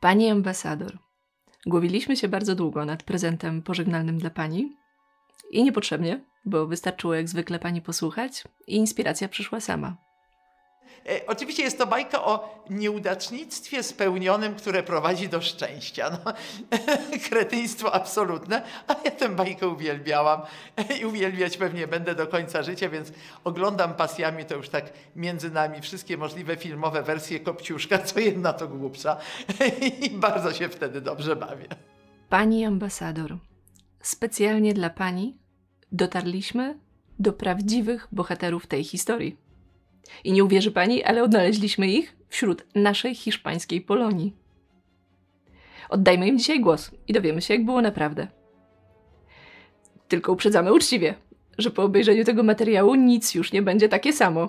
Pani ambasador, głowiliśmy się bardzo długo nad prezentem pożegnalnym dla pani i niepotrzebnie, bo wystarczyło jak zwykle pani posłuchać i inspiracja przyszła sama. E, oczywiście jest to bajka o nieudacznictwie spełnionym, które prowadzi do szczęścia. No, kretyństwo absolutne, ale ja tę bajkę uwielbiałam i uwielbiać pewnie będę do końca życia, więc oglądam pasjami to już tak między nami wszystkie możliwe filmowe wersje Kopciuszka, co jedna to głupsza i bardzo się wtedy dobrze bawię. Pani ambasador, specjalnie dla pani dotarliśmy do prawdziwych bohaterów tej historii. I nie uwierzy pani, ale odnaleźliśmy ich wśród naszej hiszpańskiej Polonii. Oddajmy im dzisiaj głos i dowiemy się, jak było naprawdę. Tylko uprzedzamy uczciwie, że po obejrzeniu tego materiału nic już nie będzie takie samo.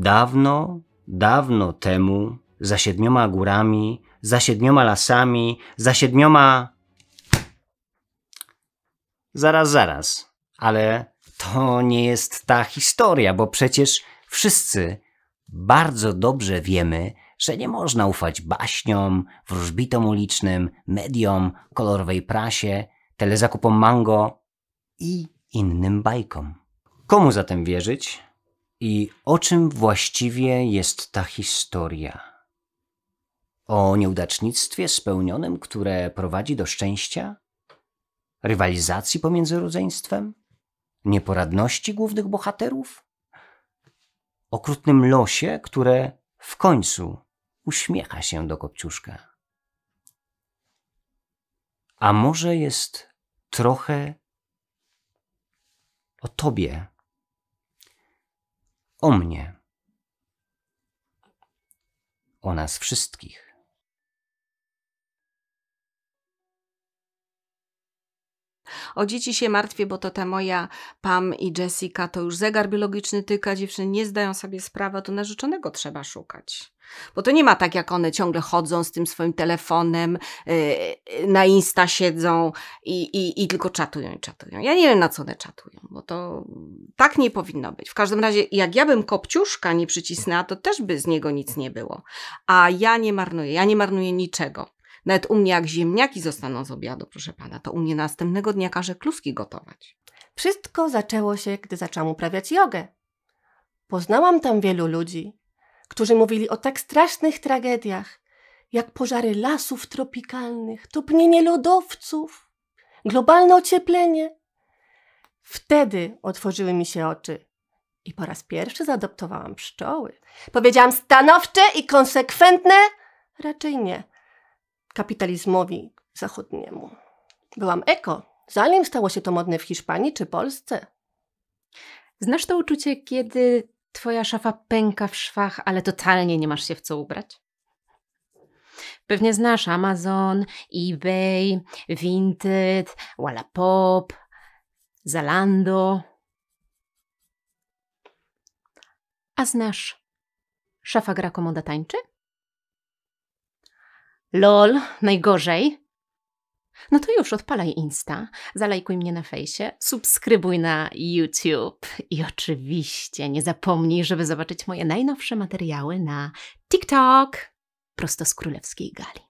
Dawno, dawno temu, za siedmioma górami, za siedmioma lasami, za siedmioma. Zaraz, zaraz, ale to nie jest ta historia, bo przecież wszyscy bardzo dobrze wiemy, że nie można ufać baśniom, wróżbitom ulicznym, mediom, kolorowej prasie, telezakupom mango i innym bajkom. Komu zatem wierzyć? I o czym właściwie jest ta historia? O nieudacznictwie spełnionym, które prowadzi do szczęścia? Rywalizacji pomiędzy rodzeństwem? Nieporadności głównych bohaterów? Okrutnym losie, które w końcu uśmiecha się do kopciuszka. A może jest trochę o tobie? o mnie, o nas wszystkich. O dzieci się martwię, bo to ta moja Pam i Jessica to już zegar biologiczny tyka, dziewczyny nie zdają sobie sprawy, to narzeczonego trzeba szukać. Bo to nie ma tak, jak one ciągle chodzą z tym swoim telefonem, yy, na Insta siedzą i, i, i, tylko czatują i czatują. Ja nie wiem, na co one czatują, bo to tak nie powinno być. W każdym razie, jak ja bym kopciuszka nie przycisnęła, to też by z niego nic nie było. A ja nie marnuję, ja nie marnuję niczego. Nawet u mnie jak ziemniaki zostaną z obiadu, proszę pana, to u mnie następnego dnia każe kluski gotować. Wszystko zaczęło się, gdy zaczęłam uprawiać jogę. Poznałam tam wielu ludzi, którzy mówili o tak strasznych tragediach, jak pożary lasów tropikalnych, topnienie lodowców, globalne ocieplenie. Wtedy otworzyły mi się oczy i po raz pierwszy zaadoptowałam pszczoły. Powiedziałam stanowcze i konsekwentne? Raczej nie kapitalizmowi zachodniemu. Byłam eko, zanim stało się to modne w Hiszpanii czy Polsce. Znasz to uczucie, kiedy twoja szafa pęka w szwach, ale totalnie nie masz się w co ubrać? Pewnie znasz Amazon, eBay, Vinted, Wallapop, Zalando. A znasz szafa gra komoda tańczy? Lol, najgorzej. No to już odpalaj Insta, zalajkuj mnie na fejsie, subskrybuj na YouTube i oczywiście nie zapomnij, żeby zobaczyć moje najnowsze materiały na TikTok prosto z królewskiej gali.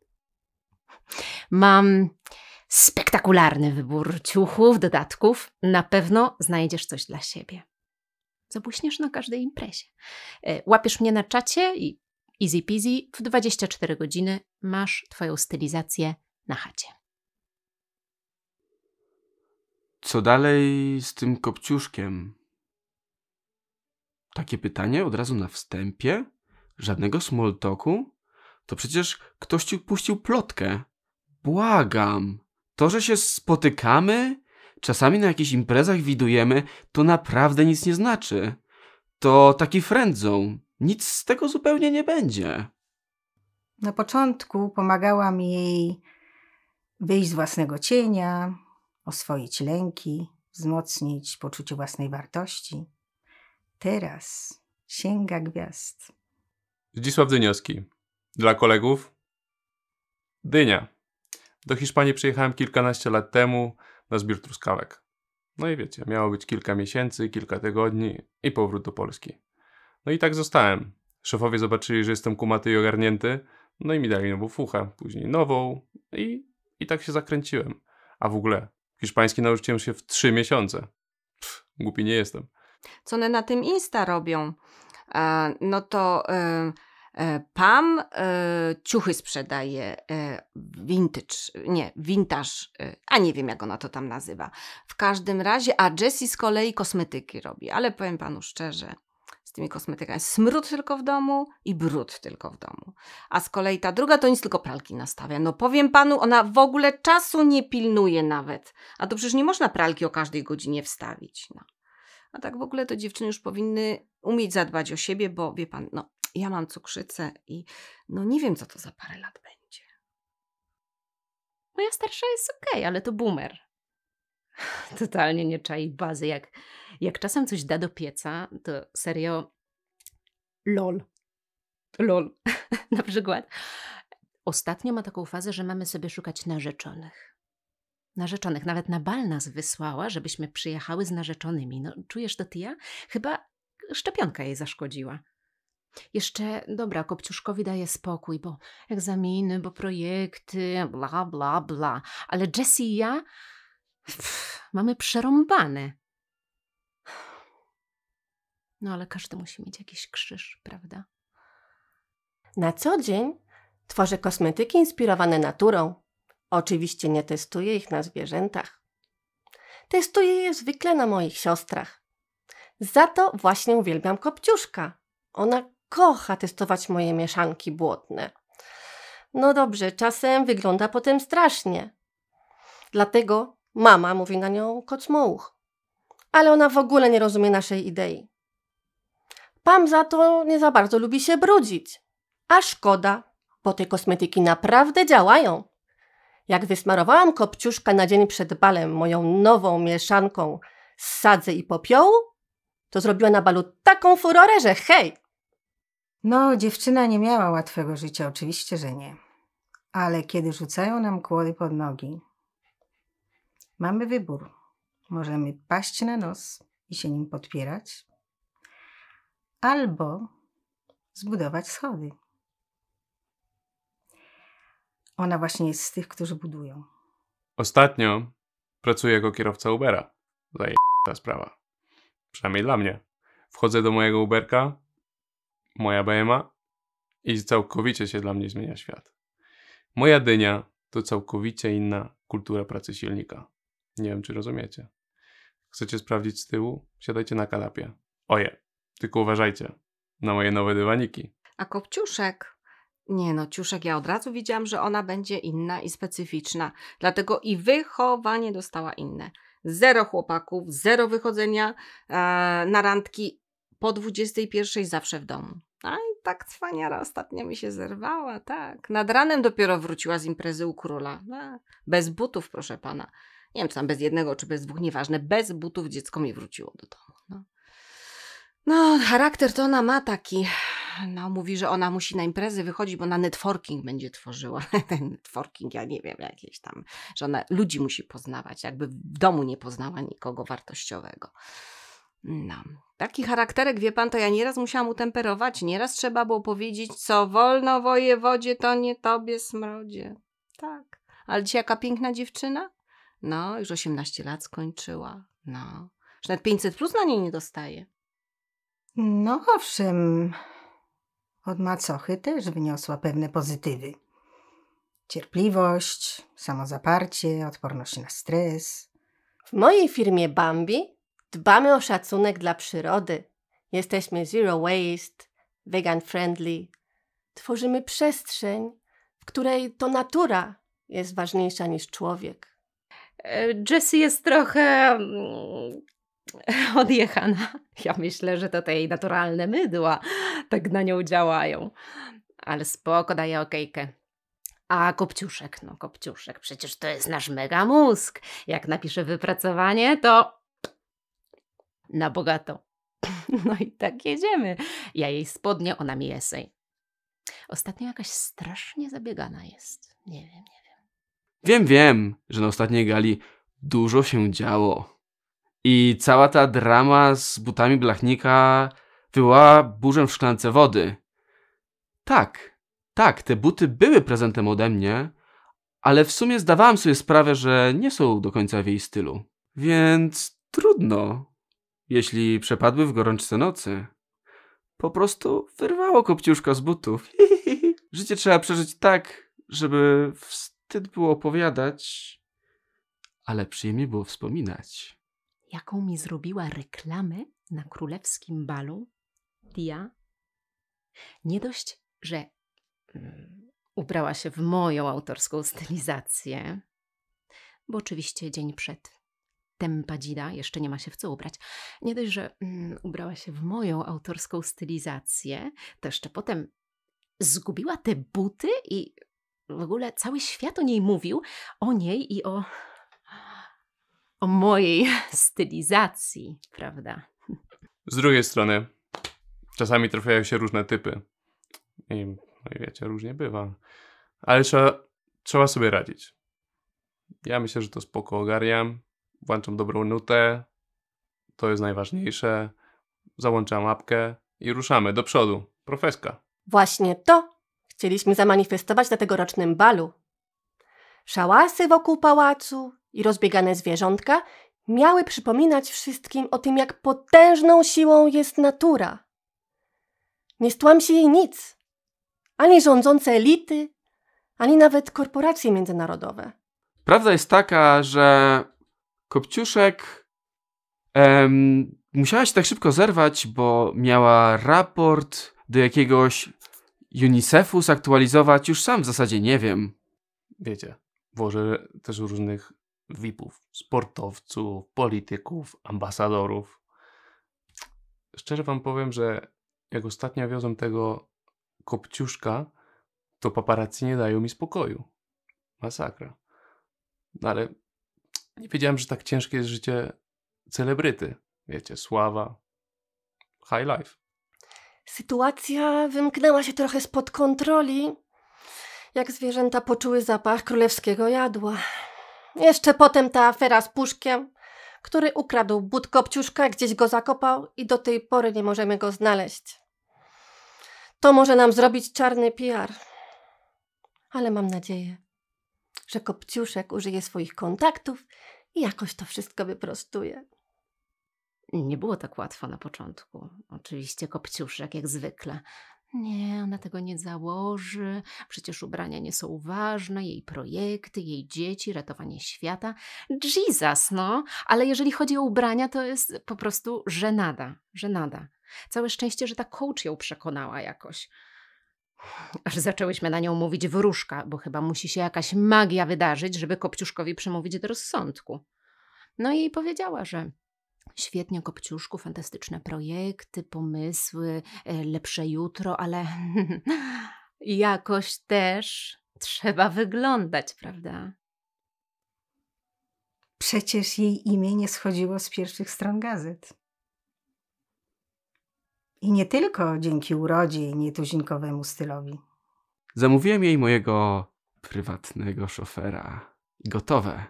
Mam spektakularny wybór ciuchów, dodatków. Na pewno znajdziesz coś dla siebie. Zabłyśniesz na każdej imprezie. E, łapiesz mnie na czacie i Easy peasy, w 24 godziny masz Twoją stylizację na chacie. Co dalej z tym kopciuszkiem? Takie pytanie od razu na wstępie? Żadnego small talku? To przecież ktoś ci puścił plotkę. Błagam. To, że się spotykamy, czasami na jakichś imprezach widujemy, to naprawdę nic nie znaczy. To taki friendzone nic z tego zupełnie nie będzie. Na początku pomagałam jej wyjść z własnego cienia, oswoić lęki, wzmocnić poczucie własnej wartości. Teraz sięga gwiazd. Zdzisław Dynioski. Dla kolegów? Dynia. Do Hiszpanii przyjechałem kilkanaście lat temu na zbiór truskawek. No i wiecie, miało być kilka miesięcy, kilka tygodni i powrót do Polski. No i tak zostałem. Szefowie zobaczyli, że jestem kumaty i ogarnięty, no i mi dali nową fuchę, później nową i, i tak się zakręciłem. A w ogóle, hiszpański nauczyłem się w trzy miesiące. Pff, głupi nie jestem. Co one na tym Insta robią? E, no to... E, e, pam e, ciuchy sprzedaje vintage, nie, vintage, a nie wiem jak ona to tam nazywa. W każdym razie, a Jessie z kolei kosmetyki robi, ale powiem panu szczerze, tymi kosmetykami. Smród tylko w domu i brud tylko w domu. A z kolei ta druga to nic tylko pralki nastawia. No powiem panu, ona w ogóle czasu nie pilnuje nawet. A to przecież nie można pralki o każdej godzinie wstawić. No. A tak w ogóle to dziewczyny już powinny umieć zadbać o siebie, bo wie pan, no ja mam cukrzycę i no nie wiem, co to za parę lat będzie. Moja starsza jest okej, okay, ale to boomer totalnie nie czai bazy. Jak, jak czasem coś da do pieca, to serio lol. Lol, na przykład. Ostatnio ma taką fazę, że mamy sobie szukać narzeczonych. Narzeczonych, nawet na bal nas wysłała, żebyśmy przyjechały z narzeczonymi. No, czujesz to ty ja? Chyba szczepionka jej zaszkodziła. Jeszcze, dobra, Kopciuszkowi daje spokój, bo egzaminy, bo projekty, bla, bla, bla. Ale Jessie i ja Pff, mamy przerąbane. No ale każdy musi mieć jakiś krzyż, prawda? Na co dzień tworzę kosmetyki inspirowane naturą. Oczywiście nie testuję ich na zwierzętach. Testuję je zwykle na moich siostrach. Za to właśnie uwielbiam kopciuszka. Ona kocha testować moje mieszanki błotne. No dobrze, czasem wygląda potem strasznie. Dlatego Mama mówi na nią kocmołuch, ale ona w ogóle nie rozumie naszej idei. Pam za to nie za bardzo lubi się brudzić. A szkoda, bo te kosmetyki naprawdę działają. Jak wysmarowałam kopciuszka na dzień przed balem moją nową mieszanką z sadzy i popiołu, to zrobiła na balu taką furorę, że hej! No, dziewczyna nie miała łatwego życia, oczywiście, że nie. Ale kiedy rzucają nam kłody pod nogi, Mamy wybór. Możemy paść na nos i się nim podpierać, albo zbudować schody. Ona właśnie jest z tych, którzy budują. Ostatnio pracuję jako kierowca Ubera. Zaje ta sprawa. Przynajmniej dla mnie. Wchodzę do mojego Uberka, moja BMA i całkowicie się dla mnie zmienia świat. Moja dynia to całkowicie inna kultura pracy silnika. Nie wiem, czy rozumiecie. Chcecie sprawdzić z tyłu? Siadajcie na kanapie. Oje, tylko uważajcie na moje nowe dywaniki. A kopciuszek? Nie no, ciuszek ja od razu widziałam, że ona będzie inna i specyficzna. Dlatego i wychowanie dostała inne. Zero chłopaków, zero wychodzenia e, na randki po 21 zawsze w domu. A i tak cwaniara ostatnio mi się zerwała, tak. Nad ranem dopiero wróciła z imprezy u króla. A, no, bez butów, proszę pana nie wiem, czy tam bez jednego, czy bez dwóch, nieważne, bez butów dziecko mi wróciło do domu. No. no, charakter to ona ma taki, no mówi, że ona musi na imprezy wychodzić, bo na networking będzie tworzyła. Ten networking, ja nie wiem, jakieś tam, że ona ludzi musi poznawać, jakby w domu nie poznała nikogo wartościowego. No. Taki charakterek, wie pan, to ja nieraz musiałam utemperować. Nieraz trzeba było powiedzieć, co wolno wojewodzie, to nie tobie smrodzie. Tak. Ale dzisiaj jaka piękna dziewczyna? No, już 18 lat skończyła. No. Że nawet 500 plus na niej nie dostaje. No owszem, od macochy też wyniosła pewne pozytywy. Cierpliwość, samozaparcie, odporność na stres. W mojej firmie Bambi dbamy o szacunek dla przyrody. Jesteśmy zero waste, vegan friendly. Tworzymy przestrzeń, w której to natura jest ważniejsza niż człowiek. E, Jessie jest trochę mm, odjechana. Ja myślę, że to te jej naturalne mydła tak na nią działają. Ale spoko, daję okejkę. A Kopciuszek, no Kopciuszek, przecież to jest nasz mega mózg. Jak napisze wypracowanie, to na bogato. No i tak jedziemy. Ja jej spodnie, ona mi esej. Ostatnio jakaś strasznie zabiegana jest. Nie wiem, nie Wiem, wiem, że na ostatniej gali dużo się działo. I cała ta drama z butami blachnika wywołała burzę w szklance wody. Tak, tak, te buty były prezentem ode mnie, ale w sumie zdawałem sobie sprawę, że nie są do końca w jej stylu. Więc trudno, jeśli przepadły w gorączce nocy. Po prostu wyrwało kopciuszka z butów. Życie trzeba przeżyć tak, żeby wstać wstyd było opowiadać, ale przyjemnie było wspominać. Jaką mi zrobiła reklamę na królewskim balu Dia? Nie dość, że mm, ubrała się w moją autorską stylizację, bo oczywiście dzień przed tempadzida jeszcze nie ma się w co ubrać. Nie dość, że mm, ubrała się w moją autorską stylizację, to jeszcze potem zgubiła te buty i w ogóle cały świat o niej mówił, o niej i o, o mojej stylizacji, prawda? Z drugiej strony, czasami trafiają się różne typy. I no i wiecie, różnie bywa. Ale trzeba, trzeba sobie radzić. Ja myślę, że to spoko ogarniam. Włączam dobrą nutę. To jest najważniejsze. Załączam apkę i ruszamy do przodu. Profeska. Właśnie to Chcieliśmy zamanifestować na tegorocznym balu. Szałasy wokół pałacu i rozbiegane zwierzątka miały przypominać wszystkim o tym, jak potężną siłą jest natura. Nie stłamsi jej nic, ani rządzące elity, ani nawet korporacje międzynarodowe. Prawda jest taka, że Kopciuszek em, musiała się tak szybko zerwać, bo miała raport do jakiegoś UNICEF-u zaktualizować już sam w zasadzie nie wiem. Wiecie, włożę też różnych VIP-ów, sportowców, polityków, ambasadorów. Szczerze wam powiem, że jak ostatnio wiozłem tego kopciuszka, to paparazzi nie dają mi spokoju. Masakra. No ale nie wiedziałem, że tak ciężkie jest życie celebryty. Wiecie, sława, high life. Sytuacja wymknęła się trochę spod kontroli, jak zwierzęta poczuły zapach królewskiego jadła. Jeszcze potem ta afera z puszkiem, który ukradł but kopciuszka, gdzieś go zakopał i do tej pory nie możemy go znaleźć. To może nam zrobić czarny PR. Ale mam nadzieję, że kopciuszek użyje swoich kontaktów i jakoś to wszystko wyprostuje. Nie było tak łatwo na początku. Oczywiście kopciuszek jak zwykle. Nie, ona tego nie założy. Przecież ubrania nie są ważne, jej projekty, jej dzieci, ratowanie świata. Jesus, no! Ale jeżeli chodzi o ubrania, to jest po prostu żenada, żenada. Całe szczęście, że ta coach ją przekonała jakoś. Aż zaczęłyśmy na nią mówić wróżka, bo chyba musi się jakaś magia wydarzyć, żeby Kopciuszkowi przemówić do rozsądku. No i jej powiedziała, że Świetnie, Kopciuszku, fantastyczne projekty, pomysły, e, lepsze jutro, ale jakoś też trzeba wyglądać, prawda? Przecież jej imię nie schodziło z pierwszych stron gazet. I nie tylko dzięki urodzie i nietuzinkowemu stylowi. Zamówiłem jej mojego prywatnego szofera. Gotowe.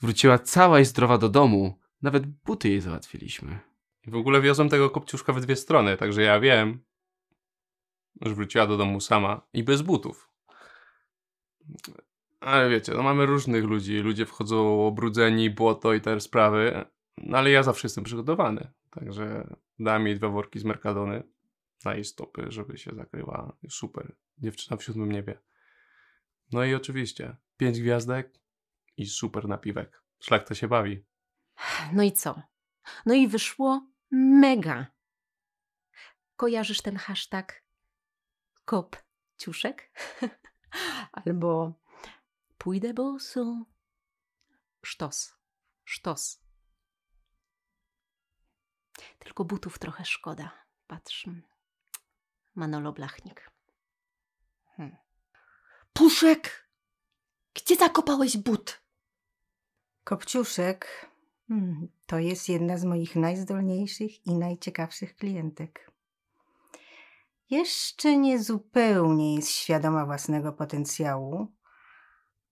Wróciła cała i zdrowa do domu, nawet buty jej załatwiliśmy. W ogóle wiozłem tego kopciuszka w dwie strony, także ja wiem, że wróciła do domu sama i bez butów. Ale wiecie, no mamy różnych ludzi. Ludzie wchodzą obrudzeni, błoto i te sprawy. No ale ja zawsze jestem przygotowany. Także dam jej dwa worki z Mercadony na jej stopy, żeby się zakryła. Super. Dziewczyna w siódmym niebie. No i oczywiście pięć gwiazdek i super napiwek. Szlak to się bawi. No i co? No i wyszło mega. Kojarzysz ten hashtag kopciuszek? Albo pójdę bosu. Sztos, sztos. Tylko butów trochę szkoda. Patrz. Mm, Manolo Blachnik. Hmm. Puszek! Gdzie zakopałeś but? Kopciuszek Hmm, to jest jedna z moich najzdolniejszych i najciekawszych klientek. Jeszcze nie zupełnie jest świadoma własnego potencjału,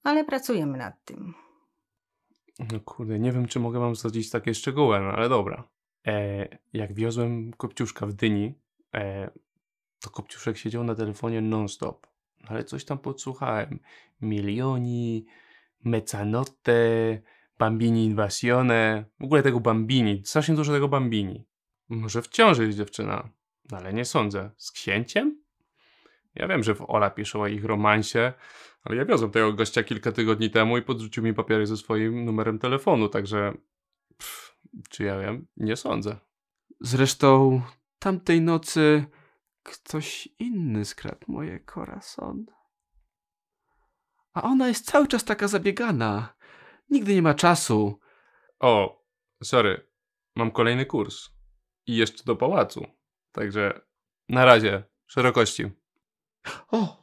ale pracujemy nad tym. No kurde, nie wiem, czy mogę wam zdradzić takie szczegóły, no ale dobra. E, jak wiozłem Kopciuszka w Dyni, e, to Kopciuszek siedział na telefonie non-stop. No ale coś tam podsłuchałem. Milioni, mecanotę, Bambini Invasione, w ogóle tego Bambini, strasznie dużo tego Bambini. Może w ciąży jest dziewczyna, no ale nie sądzę. Z księciem? Ja wiem, że w Ola pisze o ich romansie, ale ja wiozłem tego gościa kilka tygodni temu i podrzucił mi papiery ze swoim numerem telefonu, także pff, czy ja wiem? Nie sądzę. Zresztą tamtej nocy ktoś inny skradł moje corazon. A ona jest cały czas taka zabiegana. Nigdy nie ma czasu. O, sorry, mam kolejny kurs. I jeszcze do pałacu. Także na razie, szerokości. O!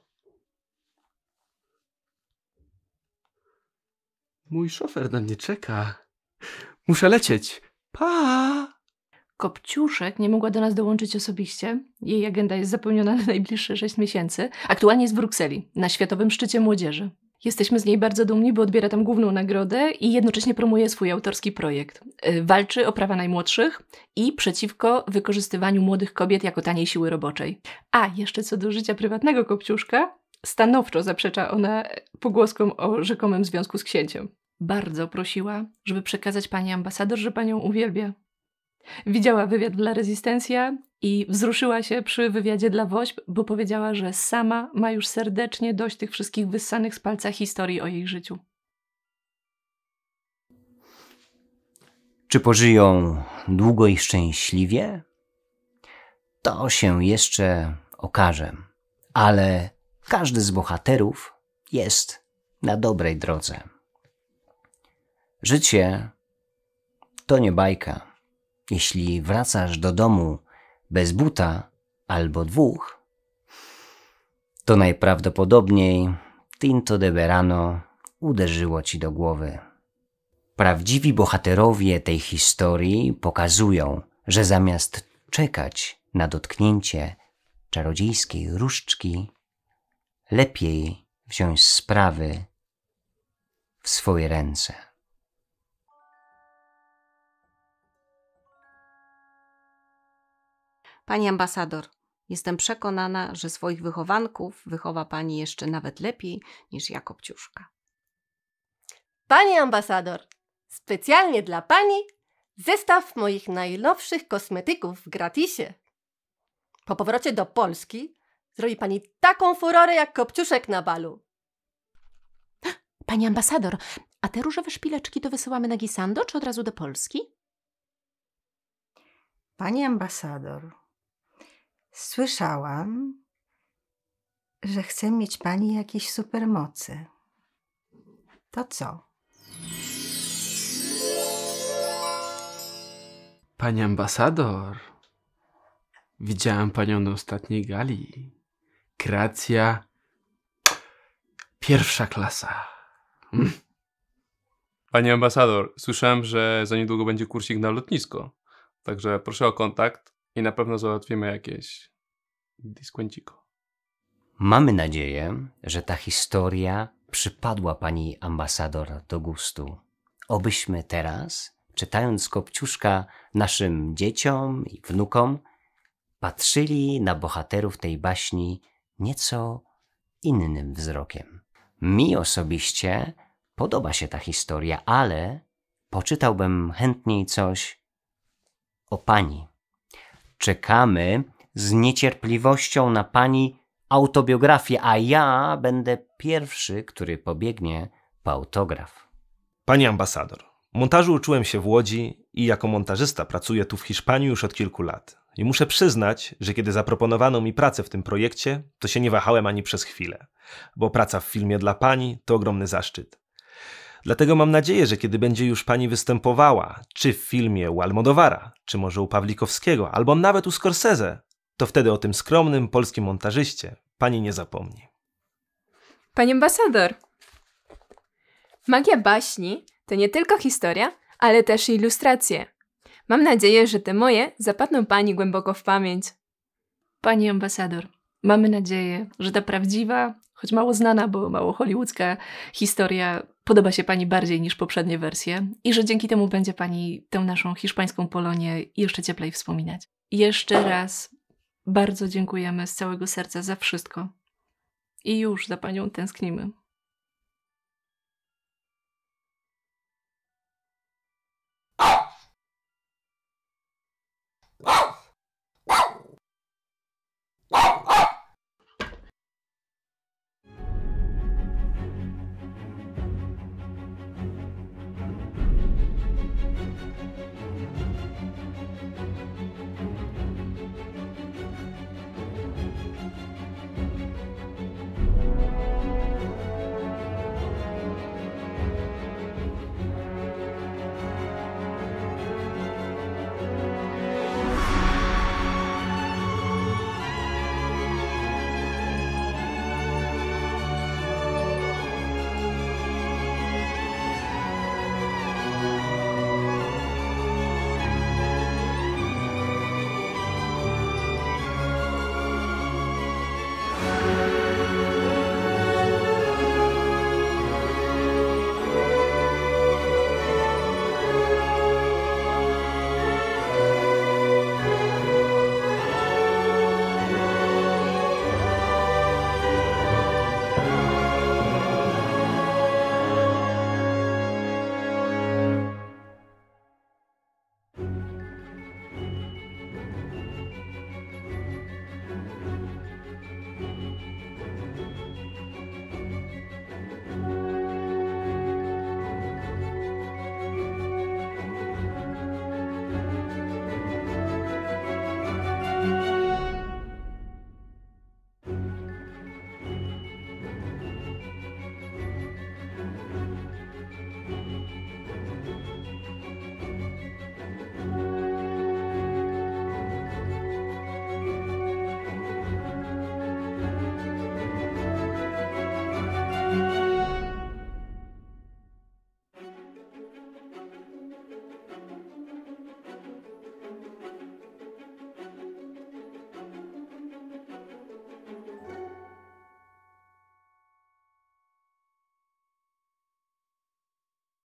Mój szofer na mnie czeka. Muszę lecieć. Pa! Kopciuszek nie mogła do nas dołączyć osobiście. Jej agenda jest zapełniona na najbliższe 6 miesięcy. Aktualnie jest w Brukseli, na Światowym Szczycie Młodzieży. Jesteśmy z niej bardzo dumni, bo odbiera tam główną nagrodę i jednocześnie promuje swój autorski projekt. Y, walczy o prawa najmłodszych i przeciwko wykorzystywaniu młodych kobiet jako taniej siły roboczej. A jeszcze co do życia prywatnego Kopciuszka, stanowczo zaprzecza ona pogłoskom o rzekomym związku z księciem. Bardzo prosiła, żeby przekazać pani ambasador, że panią uwielbia. Widziała wywiad dla Rezystencja i wzruszyła się przy wywiadzie dla Wośb, bo powiedziała, że sama ma już serdecznie dość tych wszystkich wyssanych z palca historii o jej życiu. Czy pożyją długo i szczęśliwie? To się jeszcze okaże, ale każdy z bohaterów jest na dobrej drodze. Życie to nie bajka. Jeśli wracasz do domu bez buta albo dwóch, to najprawdopodobniej Tinto de Verano uderzyło ci do głowy. Prawdziwi bohaterowie tej historii pokazują, że zamiast czekać na dotknięcie czarodziejskiej różdżki, lepiej wziąć sprawy w swoje ręce. Pani ambasador, jestem przekonana, że swoich wychowanków wychowa Pani jeszcze nawet lepiej niż ja Kopciuszka. Pani ambasador, specjalnie dla Pani zestaw moich najnowszych kosmetyków w gratisie. Po powrocie do Polski zrobi Pani taką furorę jak Kopciuszek na balu. Pani ambasador, a te różowe szpileczki to wysyłamy na Gisando czy od razu do Polski? Pani ambasador, Słyszałam, że chce mieć pani jakieś supermocy. To co? Pani ambasador, widziałem panią na ostatniej gali. Kreacja pierwsza klasa. Mm. Pani Panie ambasador, słyszałem, że za niedługo będzie kursik na lotnisko. Także proszę o kontakt i na pewno załatwimy jakieś diskwenciko. Mamy nadzieję, że ta historia przypadła pani ambasador do gustu. Obyśmy teraz, czytając Kopciuszka naszym dzieciom i wnukom, patrzyli na bohaterów tej baśni nieco innym wzrokiem. Mi osobiście podoba się ta historia, ale poczytałbym chętniej coś o pani. Czekamy z niecierpliwością na pani autobiografię, a ja będę pierwszy, który pobiegnie po autograf. Pani ambasador, montażu uczyłem się w Łodzi i jako montażysta pracuję tu w Hiszpanii już od kilku lat. I muszę przyznać, że kiedy zaproponowano mi pracę w tym projekcie, to się nie wahałem ani przez chwilę, bo praca w filmie dla pani to ogromny zaszczyt. Dlatego mam nadzieję, że kiedy będzie już pani występowała, czy w filmie u Almodovara, czy może u Pawlikowskiego, albo nawet u Scorsese, to wtedy o tym skromnym polskim montażyście pani nie zapomni. Pani ambasador! Magia baśni to nie tylko historia, ale też ilustracje. Mam nadzieję, że te moje zapadną pani głęboko w pamięć. Pani ambasador, mamy nadzieję, że ta prawdziwa, choć mało znana, bo mało hollywoodzka historia podoba się Pani bardziej niż poprzednie wersje i że dzięki temu będzie Pani tę naszą hiszpańską Polonię jeszcze cieplej wspominać. Jeszcze raz bardzo dziękujemy z całego serca za wszystko i już za Panią tęsknimy.